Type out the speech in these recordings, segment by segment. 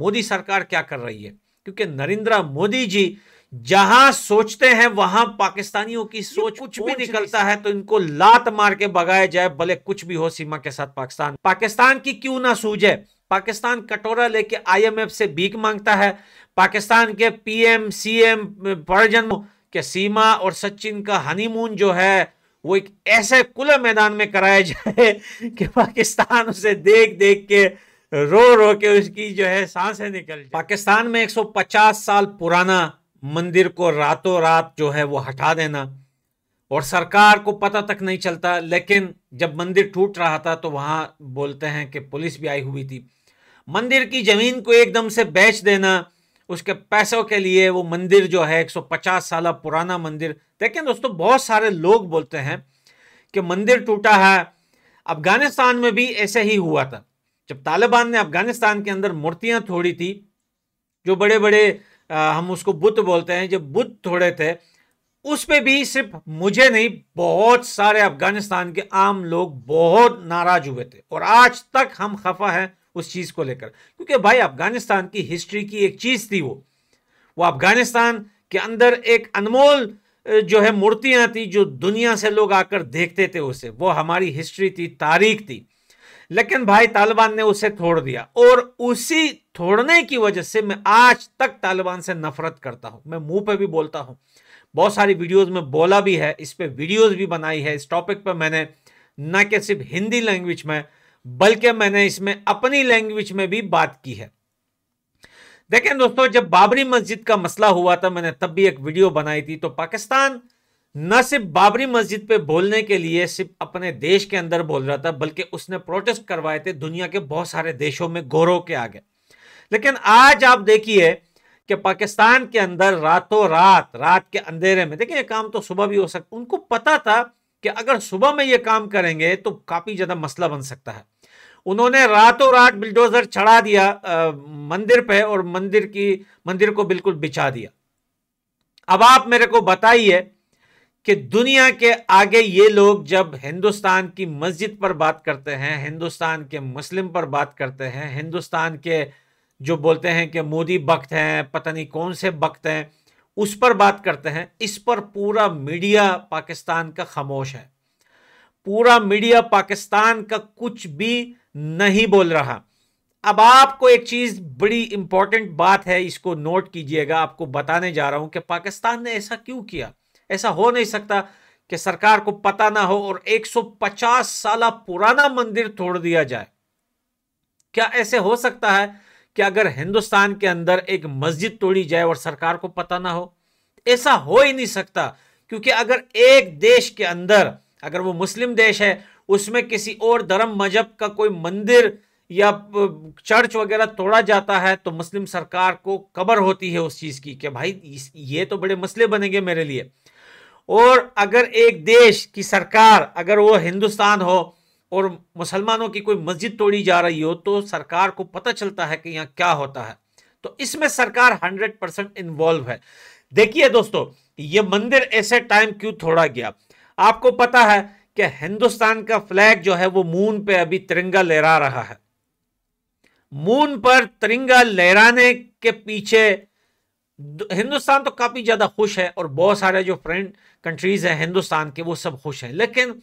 मोदी सरकार क्या कर रही है क्योंकि नरेंद्र मोदी जी जहां सोचते हैं वहां पाकिस्तानियों की सोच कुछ भी निकलता है तो इनको लात मार के भगाया जाए भले कुछ भी हो सीमा के साथ पाकिस्तान पाकिस्तान की क्यों ना सूझे पाकिस्तान कटोरा लेके आईएमएफ से भीख मांगता है पाकिस्तान के पीएम सीएम परिजन के सीमा और सचिन का हनीमून जो है वो एक ऐसे खुले मैदान में कराया जाए कि पाकिस्तान उसे देख देख के रो रो के उसकी जो है सांसें निकल पाकिस्तान में 150 साल पुराना मंदिर को रातों रात जो है वो हटा देना और सरकार को पता तक नहीं चलता लेकिन जब मंदिर टूट रहा था तो वहाँ बोलते हैं कि पुलिस भी आई हुई थी मंदिर की ज़मीन को एकदम से बेच देना उसके पैसों के लिए वो मंदिर जो है 150 साल पुराना मंदिर देखें दोस्तों बहुत सारे लोग बोलते हैं कि मंदिर टूटा है अफगानिस्तान में भी ऐसे ही हुआ था जब तालिबान ने अफगानिस्तान के अंदर मूर्तियां थोड़ी थी जो बड़े बड़े आ, हम उसको बुत बोलते हैं जो बुत थोड़े थे उस पर भी सिर्फ मुझे नहीं बहुत सारे अफगानिस्तान के आम लोग बहुत नाराज हुए थे और आज तक हम खफा हैं उस चीज़ को लेकर क्योंकि भाई अफगानिस्तान की हिस्ट्री की एक चीज़ थी वो वो अफगानिस्तान के अंदर एक अनमोल जो है मूर्तियां थी जो दुनिया से लोग आकर देखते थे उसे वो हमारी हिस्ट्री थी तारीख थी लेकिन भाई तालिबान ने उसे छोड़ दिया और उसी थोड़ने की वजह से मैं आज तक तालिबान से नफरत करता हूं मैं मुंह पे भी बोलता हूं बहुत सारी वीडियोस में बोला भी है इस पर वीडियोस भी बनाई है इस टॉपिक पर मैंने न कि सिर्फ हिंदी लैंग्वेज में बल्कि मैंने इसमें अपनी लैंग्वेज में भी बात की है देखें दोस्तों जब बाबरी मस्जिद का मसला हुआ था मैंने तब भी एक वीडियो बनाई थी तो पाकिस्तान न सिर्फ बाबरी मस्जिद पे बोलने के लिए सिर्फ अपने देश के अंदर बोल रहा था बल्कि उसने प्रोटेस्ट करवाए थे दुनिया के बहुत सारे देशों में गौरव के आगे लेकिन आज आप देखिए कि पाकिस्तान के अंदर रातों रात रात के अंधेरे में देखिए ये काम तो सुबह भी हो सकता उनको पता था कि अगर सुबह में ये काम करेंगे तो काफ़ी ज़्यादा मसला बन सकता है उन्होंने रातों रात बिल्डोजर चढ़ा दिया आ, मंदिर पे और मंदिर की मंदिर को बिल्कुल बिछा दिया अब आप मेरे को बताइए कि दुनिया के आगे ये लोग जब हिंदुस्तान की मस्जिद पर बात करते हैं हिंदुस्तान के मुस्लिम पर बात करते हैं हिंदुस्तान के जो बोलते हैं कि मोदी वक्त हैं पता नहीं कौन से वक्त हैं उस पर बात करते हैं इस पर पूरा मीडिया पाकिस्तान का खामोश है पूरा मीडिया पाकिस्तान का कुछ भी नहीं बोल रहा अब आपको एक चीज़ बड़ी इंपॉर्टेंट बात है इसको नोट कीजिएगा आपको बताने जा रहा हूं कि पाकिस्तान ने ऐसा क्यों किया ऐसा हो नहीं सकता कि सरकार को पता ना हो और 150 साल पुराना मंदिर तोड़ दिया जाए क्या ऐसे हो सकता है कि अगर हिंदुस्तान के अंदर एक मस्जिद तोड़ी जाए और सरकार को पता ना हो ऐसा हो ही नहीं सकता क्योंकि अगर एक देश के अंदर अगर वो मुस्लिम देश है उसमें किसी और धर्म मजहब का कोई मंदिर या चर्च वगैरह तोड़ा जाता है तो मुस्लिम सरकार को कबर होती है उस चीज़ की कि भाई ये तो बड़े मसले बनेंगे मेरे लिए और अगर एक देश की सरकार अगर वो हिंदुस्तान हो और मुसलमानों की कोई मस्जिद तोड़ी जा रही हो तो सरकार को पता चलता है कि यहाँ क्या होता है तो इसमें सरकार हंड्रेड परसेंट इन्वॉल्व है देखिए दोस्तों ये मंदिर ऐसे टाइम क्यों थोड़ा गया आपको पता है कि हिंदुस्तान का फ्लैग जो है वो मून पे अभी तिरंगा लहरा रहा है मून पर तिरंगा लहराने के पीछे हिंदुस्तान तो काफ़ी ज़्यादा खुश है और बहुत सारे जो फ्रेंड कंट्रीज़ हैं हिंदुस्तान के वो सब खुश हैं लेकिन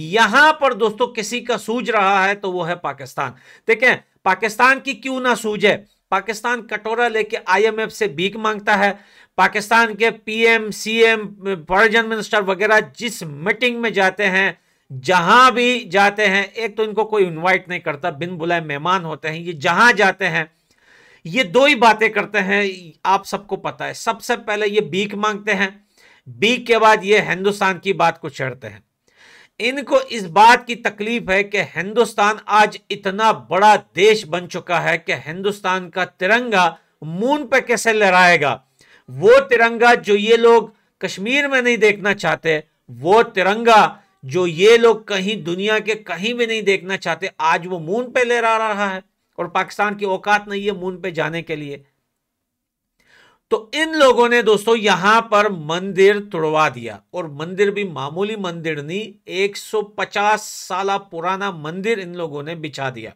यहाँ पर दोस्तों किसी का सूझ रहा है तो वो है पाकिस्तान देखें पाकिस्तान की क्यों ना सूझे पाकिस्तान कटोरा लेके आईएमएफ से भीख मांगता है पाकिस्तान के पीएम सीएम एम मिनिस्टर वगैरह जिस मीटिंग में जाते हैं जहां भी जाते हैं एक तो इनको कोई इनवाइट नहीं करता बिन बुलाए मेहमान होते हैं ये जहां जाते हैं ये दो ही बातें करते हैं आप सबको पता है सबसे पहले ये बीक मांगते हैं बीक के बाद ये हिंदुस्तान की बात को छेड़ते हैं इनको इस बात की तकलीफ है कि हिंदुस्तान आज इतना बड़ा देश बन चुका है कि हिंदुस्तान का तिरंगा मून पर कैसे लहराएगा वो तिरंगा जो ये लोग कश्मीर में नहीं देखना चाहते वो तिरंगा जो ये लोग कहीं दुनिया के कहीं भी नहीं देखना चाहते आज वो मून पे लहरा रहा है और पाकिस्तान की औकात नहीं है मून पे जाने के लिए तो इन लोगों ने दोस्तों यहां पर मंदिर तोड़वा दिया और मंदिर भी मामूली मंदिर नहीं 150 साल पुराना मंदिर इन लोगों ने बिछा दिया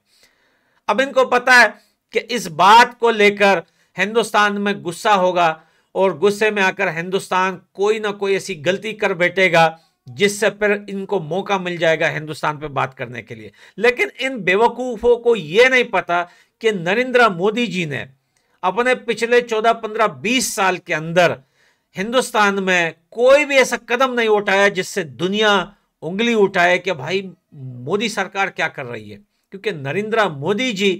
अब इनको पता है कि इस बात को लेकर हिंदुस्तान में गुस्सा होगा और गुस्से में आकर हिंदुस्तान कोई ना कोई ऐसी गलती कर बैठेगा जिससे फिर इनको मौका मिल जाएगा हिंदुस्तान पे बात करने के लिए लेकिन इन बेवकूफ़ों को यह नहीं पता कि नरेंद्र मोदी जी ने अपने पिछले 14, 15, 20 साल के अंदर हिंदुस्तान में कोई भी ऐसा कदम नहीं उठाया जिससे दुनिया उंगली उठाए कि भाई मोदी सरकार क्या कर रही है क्योंकि नरेंद्र मोदी जी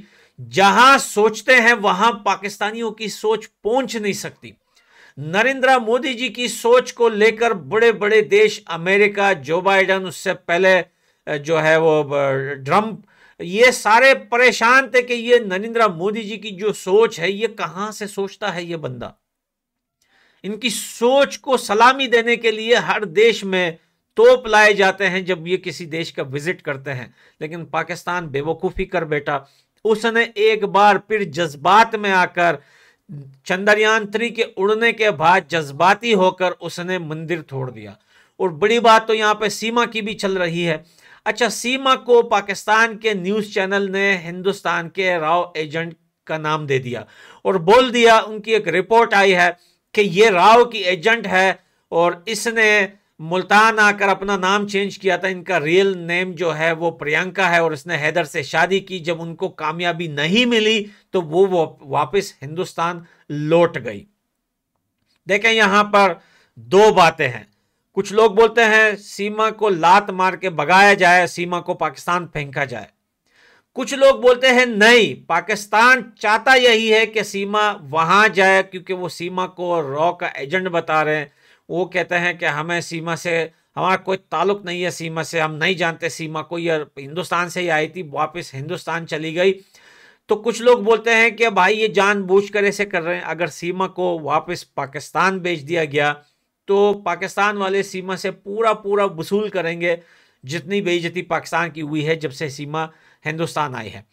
जहां सोचते हैं वहां पाकिस्तानियों की सोच पहुंच नहीं सकती नरेंद्र मोदी जी की सोच को लेकर बड़े बड़े देश अमेरिका जो बाइडन उससे पहले जो है वो ट्रंप ये सारे परेशान थे कि ये नरेंद्र मोदी जी की जो सोच है ये कहां से सोचता है ये बंदा इनकी सोच को सलामी देने के लिए हर देश में तोप लाए जाते हैं जब ये किसी देश का विजिट करते हैं लेकिन पाकिस्तान बेवकूफ़ी कर बेटा उसने एक बार फिर जज्बात में आकर चंद्रयान थ्री के उड़ने के बाद जज्बाती होकर उसने मंदिर तोड़ दिया और बड़ी बात तो यहाँ पे सीमा की भी चल रही है अच्छा सीमा को पाकिस्तान के न्यूज़ चैनल ने हिंदुस्तान के राव एजेंट का नाम दे दिया और बोल दिया उनकी एक रिपोर्ट आई है कि ये राव की एजेंट है और इसने मुल्तान आकर अपना नाम चेंज किया था इनका रियल नेम जो है वो प्रियंका है और इसने हैदर से शादी की जब उनको कामयाबी नहीं मिली तो वो वापस हिंदुस्तान लौट गई देखें यहां पर दो बातें हैं कुछ लोग बोलते हैं सीमा को लात मार के भगाया जाए सीमा को पाकिस्तान फेंका जाए कुछ लोग बोलते हैं नहीं पाकिस्तान चाहता यही है कि सीमा वहां जाए क्योंकि वो सीमा को रॉ का एजेंट बता रहे हैं वो कहते हैं कि हमें सीमा से हमारा कोई ताल्लुक नहीं है सीमा से हम नहीं जानते सीमा को यार हिंदुस्तान से ही आई थी वापस हिंदुस्तान चली गई तो कुछ लोग बोलते हैं कि भाई ये जानबूझ कर ऐसे कर रहे हैं अगर सीमा को वापस पाकिस्तान भेज दिया गया तो पाकिस्तान वाले सीमा से पूरा पूरा वसूल करेंगे जितनी बेइज्जती पाकिस्तान की हुई है जब से सीमा हिंदुस्तान आई है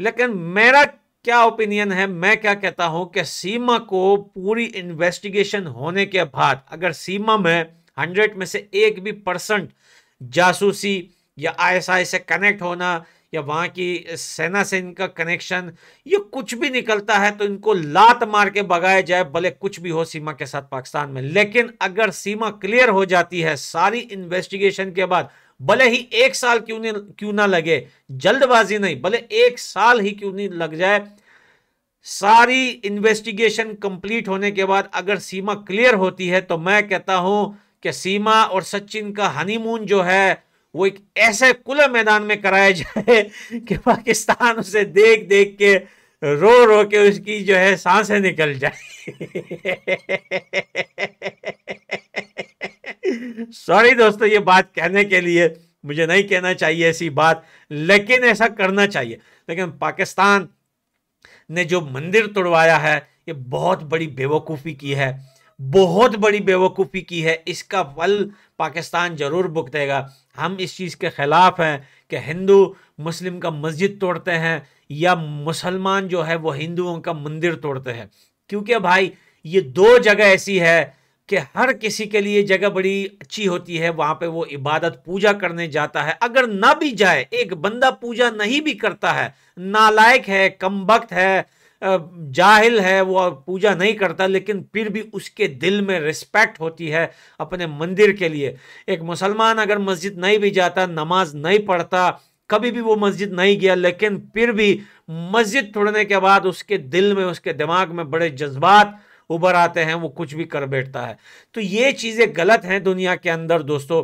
लेकिन मेरा क्या ओपिनियन है मैं क्या कहता हूं कि सीमा को पूरी इन्वेस्टिगेशन होने के बाद अगर सीमा में हंड्रेड में से एक भी परसेंट जासूसी या आईएसआई से कनेक्ट होना या वहाँ की सेना से इनका कनेक्शन ये कुछ भी निकलता है तो इनको लात मार के भगाया जाए भले कुछ भी हो सीमा के साथ पाकिस्तान में लेकिन अगर सीमा क्लियर हो जाती है सारी इन्वेस्टिगेशन के बाद भले ही एक साल क्यों नहीं क्यों ना लगे जल्दबाजी नहीं भले एक साल ही क्यों नहीं लग जाए सारी इन्वेस्टिगेशन कंप्लीट होने के बाद अगर सीमा क्लियर होती है तो मैं कहता हूं कि सीमा और सचिन का हनीमून जो है वो एक ऐसे खुले मैदान में कराया जाए कि पाकिस्तान उसे देख देख के रो रो के उसकी जो है सांसें निकल जाए सॉरी दोस्तों ये बात कहने के लिए मुझे नहीं कहना चाहिए ऐसी बात लेकिन ऐसा करना चाहिए लेकिन पाकिस्तान ने जो मंदिर तोड़वाया है ये बहुत बड़ी बेवकूफ़ी की है बहुत बड़ी बेवकूफ़ी की है इसका फल पाकिस्तान ज़रूर भुगतेगा हम इस चीज़ के ख़िलाफ़ हैं कि हिंदू मुस्लिम का मस्जिद तोड़ते हैं या मुसलमान जो है वो हिंदुओं का मंदिर तोड़ते हैं क्योंकि भाई ये दो जगह ऐसी है कि हर किसी के लिए जगह बड़ी अच्छी होती है वहाँ पे वो इबादत पूजा करने जाता है अगर ना भी जाए एक बंदा पूजा नहीं भी करता है नालायक है कम वक्त है जाहिल है वो पूजा नहीं करता लेकिन फिर भी उसके दिल में रिस्पेक्ट होती है अपने मंदिर के लिए एक मुसलमान अगर मस्जिद नहीं भी जाता नमाज नहीं पढ़ता कभी भी वो मस्जिद नहीं गया लेकिन फिर भी मस्जिद छोड़ने के बाद उसके दिल में उसके दिमाग में बड़े जज्बात उभर आते हैं वो कुछ भी कर बैठता है तो ये चीज़ें गलत हैं दुनिया के अंदर दोस्तों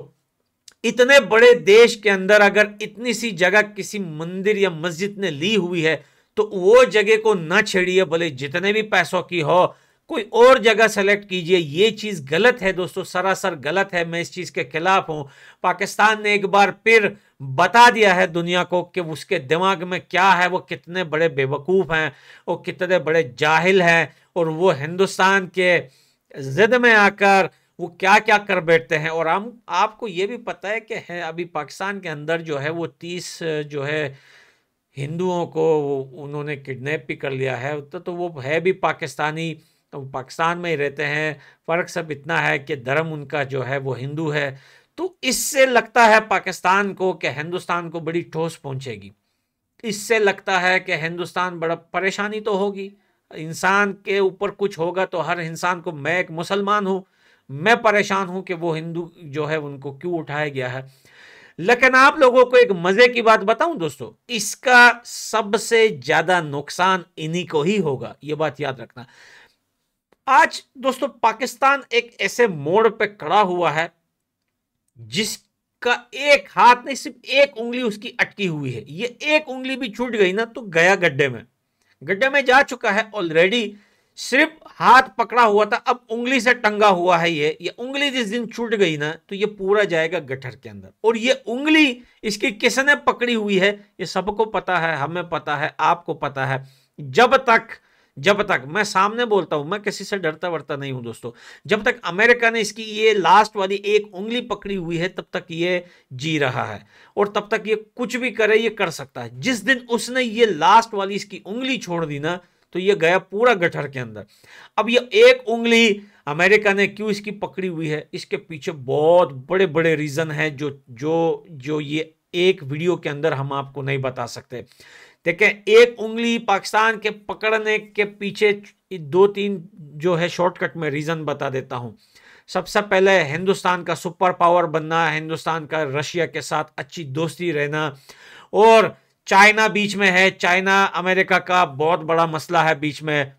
इतने बड़े देश के अंदर अगर इतनी सी जगह किसी मंदिर या मस्जिद ने ली हुई है तो वो जगह को ना छेड़िए भले जितने भी पैसों की हो कोई और जगह सेलेक्ट कीजिए ये चीज़ गलत है दोस्तों सरासर गलत है मैं इस चीज़ के खिलाफ हूँ पाकिस्तान ने एक बार फिर बता दिया है दुनिया को कि उसके दिमाग में क्या है वो कितने बड़े बेवकूफ़ हैं वो कितने बड़े जाहिल हैं और वो हिंदुस्तान के ज़िद में आकर वो क्या क्या कर बैठते हैं और हम आपको ये भी पता है कि है अभी पाकिस्तान के अंदर जो है वो तीस जो है हिंदुओं को उन्होंने किडनैप भी कर लिया है तो तो वो है भी पाकिस्तानी तो पाकिस्तान में ही रहते हैं फ़र्क सब इतना है कि धर्म उनका जो है वो हिंदू है तो इससे लगता है पाकिस्तान को कि हिंदुस्तान को बड़ी ठोस पहुंचेगी इससे लगता है कि हिंदुस्तान बड़ा परेशानी तो होगी इंसान के ऊपर कुछ होगा तो हर इंसान को मैं एक मुसलमान हूं मैं परेशान हूं कि वो हिंदू जो है उनको क्यों उठाया गया है लेकिन आप लोगों को एक मज़े की बात बताऊं दोस्तों इसका सबसे ज़्यादा नुकसान इन्हीं को ही होगा ये बात याद रखना आज दोस्तों पाकिस्तान एक ऐसे मोड़ पे खड़ा हुआ है जिसका एक हाथ नहीं सिर्फ एक उंगली उसकी अटकी हुई है ये एक उंगली भी छूट गई ना तो गया गड्ढे में गड्ढे में जा चुका है ऑलरेडी सिर्फ हाथ पकड़ा हुआ था अब उंगली से टंगा हुआ है ये ये उंगली जिस दिन छूट गई ना तो ये पूरा जाएगा गठर के अंदर और ये उंगली इसकी किसने पकड़ी हुई है ये सबको पता है हमें पता है आपको पता है जब तक जब तक मैं सामने बोलता हूं मैं किसी से डरता वरता नहीं हूं दोस्तों जब तक अमेरिका ने इसकी ये लास्ट वाली एक उंगली पकड़ी हुई है तब तक ये जी रहा है और तब तक ये कुछ भी करे ये कर सकता है जिस दिन उसने ये लास्ट वाली इसकी उंगली छोड़ दी ना तो ये गया पूरा गठर के अंदर अब ये एक उंगली अमेरिका ने क्यों इसकी पकड़ी हुई है इसके पीछे बहुत बड़े बड़े रीज़न है जो जो जो ये एक वीडियो के अंदर हम आपको नहीं बता सकते देखें एक उंगली पाकिस्तान के पकड़ने के पीछे दो तीन जो है शॉर्टकट में रीज़न बता देता हूँ सबसे पहले हिंदुस्तान का सुपर पावर बनना हिंदुस्तान का रशिया के साथ अच्छी दोस्ती रहना और चाइना बीच में है चाइना अमेरिका का बहुत बड़ा मसला है बीच में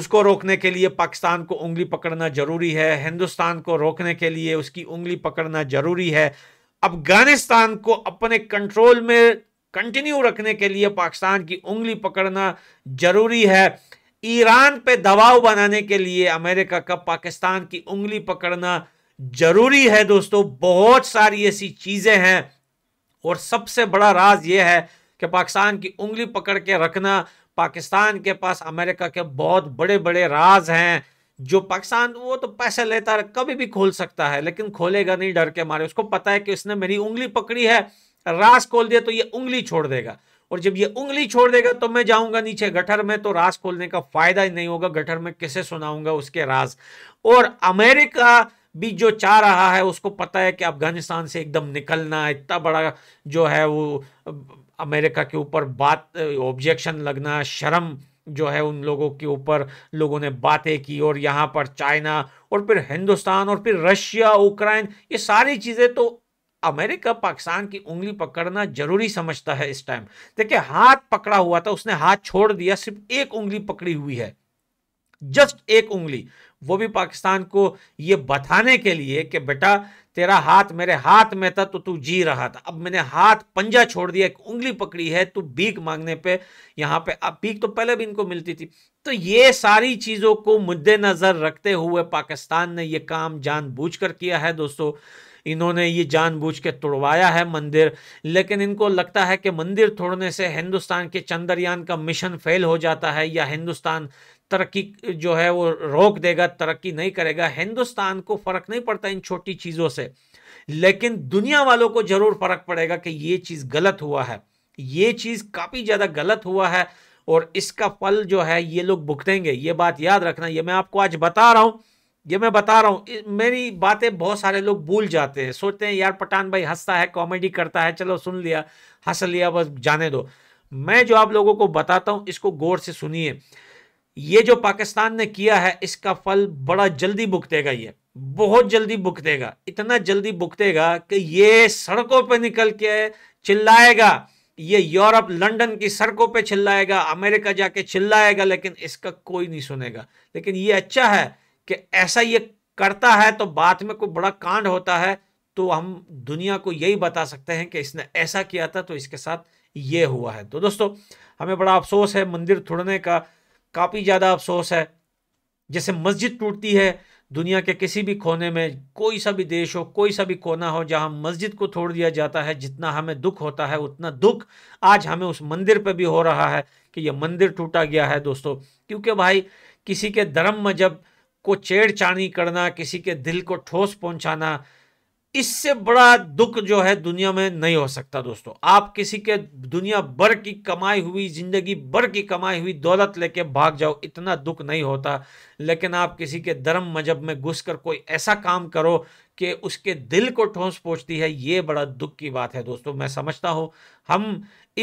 उसको रोकने के लिए पाकिस्तान को उंगली पकड़ना ज़रूरी है हिंदुस्तान को रोकने के लिए उसकी उंगली पकड़ना ज़रूरी है अफगानिस्तान को अपने कंट्रोल में कंटिन्यू रखने के लिए पाकिस्तान की उंगली पकड़ना जरूरी है ईरान पे दबाव बनाने के लिए अमेरिका का पाकिस्तान की उंगली पकड़ना जरूरी है दोस्तों बहुत सारी ऐसी चीज़ें हैं और सबसे बड़ा राज ये है कि पाकिस्तान की उंगली पकड़ के रखना पाकिस्तान के पास अमेरिका के बहुत बड़े बड़े राज हैं जो पाकिस्तान वो तो पैसे लेता है कभी भी खोल सकता है लेकिन खोलेगा नहीं डर के मारे उसको पता है कि इसने मेरी उंगली पकड़ी है रास खोल दिया तो ये उंगली छोड़ देगा और जब ये उंगली छोड़ देगा तो मैं जाऊंगा नीचे गठर में तो रास खोलने का फायदा ही नहीं होगा गठर में किसे सुनाऊंगा उसके राज और अमेरिका भी जो चाह रहा है उसको पता है कि अफगानिस्तान से एकदम निकलना इतना बड़ा जो है वो अमेरिका के ऊपर बात ऑब्जेक्शन लगना शर्म जो है उन लोगों के ऊपर लोगों ने बातें की और यहाँ पर चाइना और फिर हिंदुस्तान और फिर रशिया उक्राइन ये सारी चीज़ें तो अमेरिका पाकिस्तान की उंगली पकड़ना जरूरी समझता है इस टाइम देखिए हाथ पकड़ा हुआ था उसने हाथ छोड़ दिया सिर्फ एक उंगली पकड़ी हुई है जस्ट एक उंगली वो भी पाकिस्तान को ये बताने के लिए कि बेटा तेरा हाथ मेरे हाथ में था तो तू जी रहा था अब मैंने हाथ पंजा छोड़ दिया एक उंगली पकड़ी है तू बीक मांगने पे यहाँ पे अब बीक तो पहले भी इनको मिलती थी तो ये सारी चीज़ों को मुद्देनजर रखते हुए पाकिस्तान ने ये काम जानबूझकर किया है दोस्तों इन्होंने ये जानबूझ के तोड़वाया है मंदिर लेकिन इनको लगता है कि मंदिर तोड़ने से हिंदुस्तान के चंद्रयान का मिशन फेल हो जाता है या हिंदुस्तान तरक्की जो है वो रोक देगा तरक्की नहीं करेगा हिंदुस्तान को फ़र्क नहीं पड़ता इन छोटी चीज़ों से लेकिन दुनिया वालों को ज़रूर फ़र्क पड़ेगा कि ये चीज़ गलत हुआ है ये चीज़ काफ़ी ज़्यादा गलत हुआ है और इसका फल जो है ये लोग भुगतेंगे ये बात याद रखना ये मैं आपको आज बता रहा हूँ ये मैं बता रहा हूँ मेरी बातें बहुत सारे लोग भूल जाते हैं सोचते हैं यार पठान भाई हंसता है कॉमेडी करता है चलो सुन लिया हंस लिया बस जाने दो मैं जो आप लोगों को बताता हूँ इसको गौर से सुनिए ये जो पाकिस्तान ने किया है इसका फल बड़ा जल्दी भुगतेगा ये बहुत जल्दी भुगतेगा इतना जल्दी भुगतेगा कि ये सड़कों पर निकल के चिल्लाएगा ये यूरोप लंदन की सड़कों पे चिल्लाएगा अमेरिका जाके चिल्लाएगा लेकिन इसका कोई नहीं सुनेगा लेकिन ये अच्छा है कि ऐसा ये करता है तो बाद में कोई बड़ा कांड होता है तो हम दुनिया को यही बता सकते हैं कि इसने ऐसा किया था तो इसके साथ ये हुआ है तो दोस्तों हमें बड़ा अफसोस है मंदिर थोड़ने का काफ़ी ज़्यादा अफसोस है जैसे मस्जिद टूटती है दुनिया के किसी भी कोने में कोई सा भी देश हो कोई सा भी कोना हो जहाँ मस्जिद को छोड़ दिया जाता है जितना हमें दुख होता है उतना दुख आज हमें उस मंदिर पे भी हो रहा है कि यह मंदिर टूटा गया है दोस्तों क्योंकि भाई किसी के धर्म मजहब को छेड़छाड़ी करना किसी के दिल को ठोस पहुंचाना इससे बड़ा दुख जो है दुनिया में नहीं हो सकता दोस्तों आप किसी के दुनिया भर की कमाई हुई जिंदगी भर की कमाई हुई दौलत लेके भाग जाओ इतना दुख नहीं होता लेकिन आप किसी के धर्म मजहब में घुसकर कोई ऐसा काम करो कि उसके दिल को ठोस पहुंचती है ये बड़ा दुख की बात है दोस्तों मैं समझता हूँ हम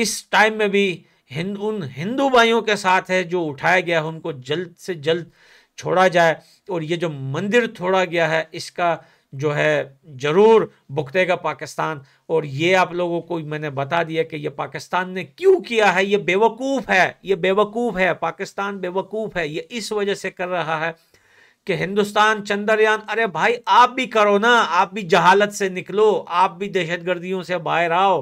इस टाइम में भी हिंद उन हिंदू भाइयों के साथ है जो उठाया गया है उनको जल्द से जल्द छोड़ा जाए और ये जो मंदिर छोड़ा गया है इसका जो है ज़रूर भुगतेगा पाकिस्तान और ये आप लोगों को मैंने बता दिया कि ये पाकिस्तान ने क्यों किया है ये बेवकूफ़ है ये बेवकूफ़ है पाकिस्तान बेवकूफ़ है ये इस वजह से कर रहा है कि हिंदुस्तान चंद्रयान अरे भाई आप भी करो ना आप भी जहालत से निकलो आप भी दहशत गर्दियों से बाहर आओ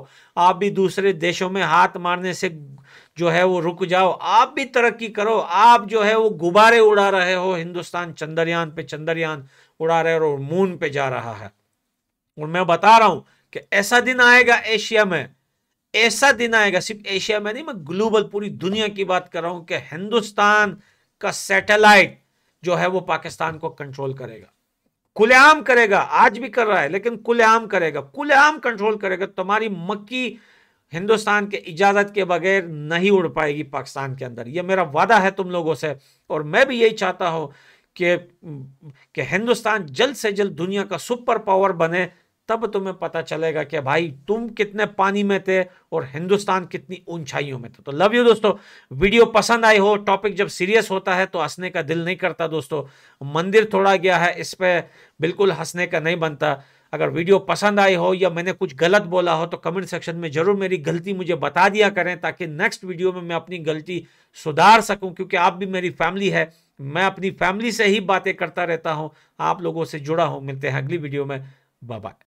आप भी दूसरे देशों में हाथ मारने से जो है वो रुक जाओ आप भी तरक्की करो आप जो है वो गुब्बारे उड़ा रहे हो हिंदुस्तान चंद्रयान पे चंद्रयान उड़ा रहे हो मून पे जा रहा है और मैं बता रहा हूं कि ऐसा दिन आएगा एशिया में ऐसा दिन आएगा सिर्फ एशिया में नहीं मैं ग्लोबल पूरी दुनिया की बात कर रहा हूं कि हिंदुस्तान का सैटेलाइट जो है वो पाकिस्तान को कंट्रोल करेगा खुलेआम करेगा आज भी कर रहा है लेकिन खुलेआम करेगा खुलेआम कंट्रोल करेगा तुम्हारी मक्की हिंदुस्तान के इजाज़त के बगैर नहीं उड़ पाएगी पाकिस्तान के अंदर ये मेरा वादा है तुम लोगों से और मैं भी यही चाहता हूँ कि कि हिंदुस्तान जल्द से जल्द दुनिया का सुपर पावर बने तब तुम्हें पता चलेगा कि भाई तुम कितने पानी में थे और हिंदुस्तान कितनी ऊंचाइयों में था तो लव यू दोस्तों वीडियो पसंद आई हो टॉपिक जब सीरियस होता है तो हंसने का दिल नहीं करता दोस्तों मंदिर थोड़ा गया है इस पर बिल्कुल हंसने का नहीं बनता अगर वीडियो पसंद आई हो या मैंने कुछ गलत बोला हो तो कमेंट सेक्शन में ज़रूर मेरी गलती मुझे बता दिया करें ताकि नेक्स्ट वीडियो में मैं अपनी गलती सुधार सकूं क्योंकि आप भी मेरी फैमिली है मैं अपनी फैमिली से ही बातें करता रहता हूं आप लोगों से जुड़ा हूं मिलते हैं अगली वीडियो में बाय